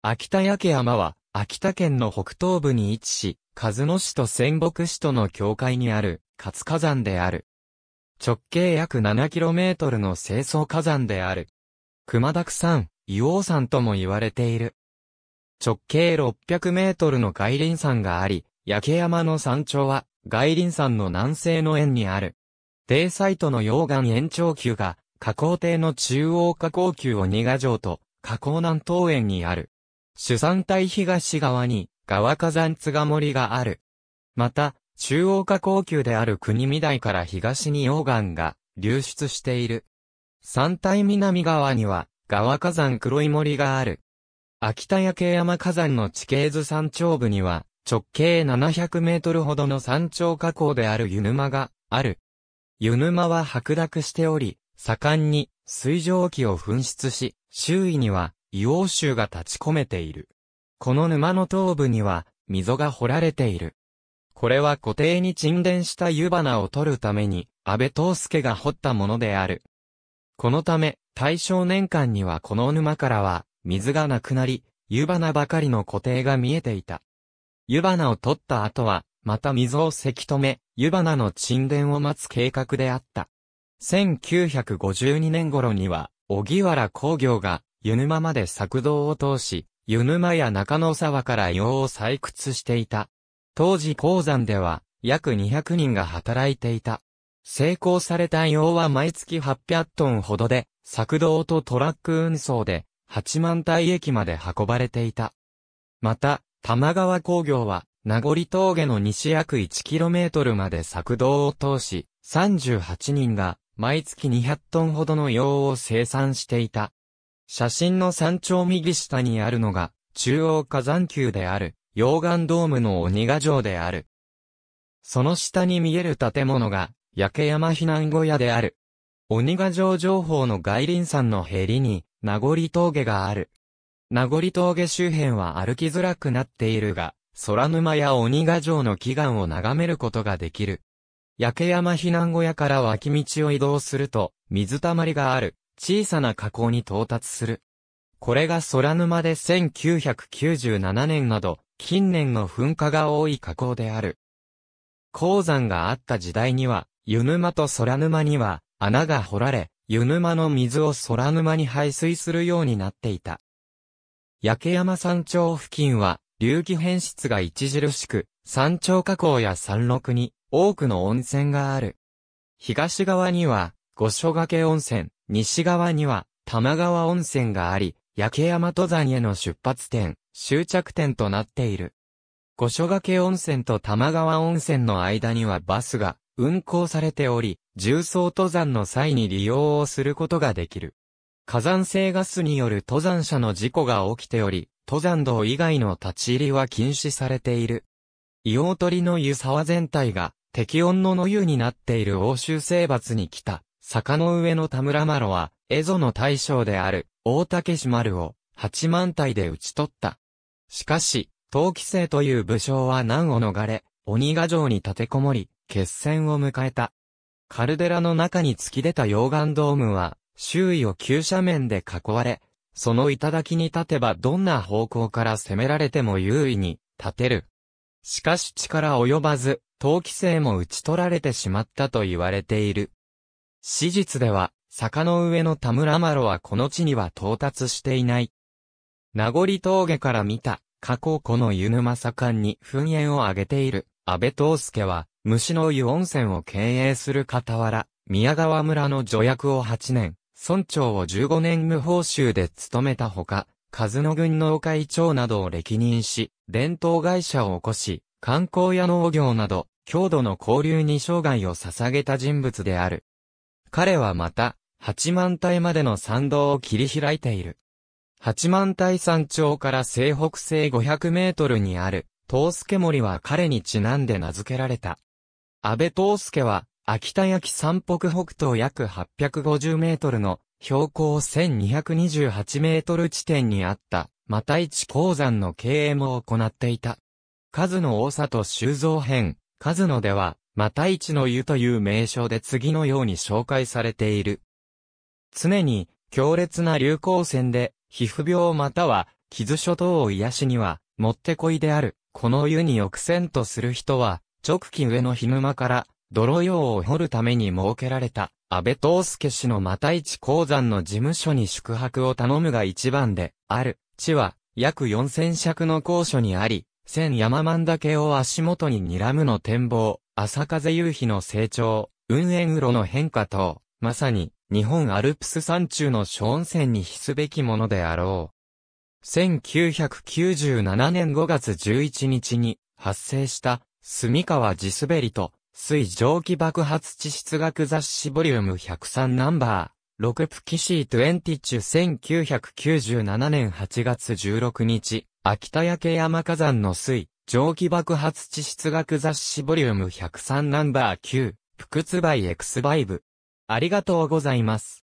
秋田焼山は、秋田県の北東部に位置し、鹿野市と仙北市との境界にある、活火山である。直径約 7km の清掃火山である。熊田山、硫黄山とも言われている。直径 600m の外輪山があり、焼山の山頂は、外輪山の南西の円にある。低サイトの溶岩延長球が、河口堤の中央河口球を二ヶ城と、河口南東縁にある。主山帯東側に、川火山津賀森がある。また、中央下高級である国見台から東に溶岩が流出している。山体南側には、川火山黒い森がある。秋田焼山火山の地形図山頂部には、直径700メートルほどの山頂河口である湯沼がある。湯沼は白濁しており、盛んに水蒸気を噴出し、周囲には硫黄臭が立ち込めている。この沼の頭部には、溝が掘られている。これは湖底に沈殿した湯花を取るために、安倍東介が掘ったものである。このため、大正年間にはこの沼からは、水がなくなり、湯花ばかりの湖底が見えていた。湯花を取った後は、また溝をせき止め、湯花の沈殿を待つ計画であった。1952年頃には、小木原工業が、湯沼まで作道を通し、湯沼や中野沢から硫黄を採掘していた。当時鉱山では、約200人が働いていた。成功された硫黄は毎月800トンほどで、作動とトラック運送で、8万体駅まで運ばれていた。また、玉川工業は、名残峠の西約 1km まで作動を通し、38人が、毎月200トンほどの硫黄を生産していた。写真の山頂右下にあるのが、中央火山丘である、溶岩ドームの鬼ヶ城である。その下に見える建物が、焼け山避難小屋である。鬼ヶ城情報の外輪山のへりに、名残峠がある。名残峠周辺は歩きづらくなっているが、空沼や鬼ヶ城の祈願を眺めることができる。焼け山避難小屋から脇道を移動すると、水たまりがある、小さな火口に到達する。これが空沼で1997年など、近年の噴火が多い火口である。鉱山があった時代には、湯沼と空沼には穴が掘られ、湯沼の水を空沼に排水するようになっていた。焼山山頂付近は、流気変質が著しく、山頂火口や山麓に多くの温泉がある。東側には、五所掛温泉、西側には玉川温泉があり、焼山登山への出発点、終着点となっている。五所掛温泉と玉川温泉の間にはバスが運行されており、重曹登山の際に利用をすることができる。火山性ガスによる登山者の事故が起きており、登山道以外の立ち入りは禁止されている。硫黄鳥の湯沢全体が適温の野湯になっている欧州征伐に来た坂の上の田村麻呂は、蝦夷の大将である、大竹氏丸を、八万体で討ち取った。しかし、陶器生という武将は難を逃れ、鬼ヶ城に立てこもり、決戦を迎えた。カルデラの中に突き出た溶岩ドームは、周囲を急斜面で囲われ、その頂に立てばどんな方向から攻められても優位に立てる。しかし力及ばず、陶器生も討ち取られてしまったと言われている。史実では、坂の上の田村麻呂はこの地には到達していない。名残峠から見た、過去湖の湯沼盛んに噴煙を上げている、安倍東介は、虫の湯温泉を経営する傍ら、宮川村の助役を8年、村長を15年無報酬で務めたほか、和野軍農会長などを歴任し、伝統会社を起こし、観光や農業など、郷土の交流に生涯を捧げた人物である。彼はまた、八幡平までの参道を切り開いている。八幡平山頂から西北西500メートルにある、東助森は彼にちなんで名付けられた。安倍東助は、秋田焼山北北東約850メートルの標高1228メートル地点にあった、また一鉱山の経営も行っていた。数の多さと修造編、数のでは、また一の湯という名称で次のように紹介されている。常に強烈な流行線で、皮膚病または傷諸等を癒しには、もってこいである。この湯に浴千とする人は、直帰上の日沼から、泥用を掘るために設けられた、安倍東介氏のた一鉱山の事務所に宿泊を頼むが一番で、ある、地は、約四千尺の高所にあり、千山万岳を足元に睨むの展望、朝風夕日の成長、運営路の変化等、まさに、日本アルプス山中の小温泉に必すべきものであろう。1997年5月11日に発生した住川地滑りと水蒸気爆発地質学雑誌ボリューム103ナンバー6プキシー20中1997年8月16日秋田焼山火山の水蒸気爆発地質学雑誌ボリューム103ナンバー9、福津バイエクスバイブ。ありがとうございます。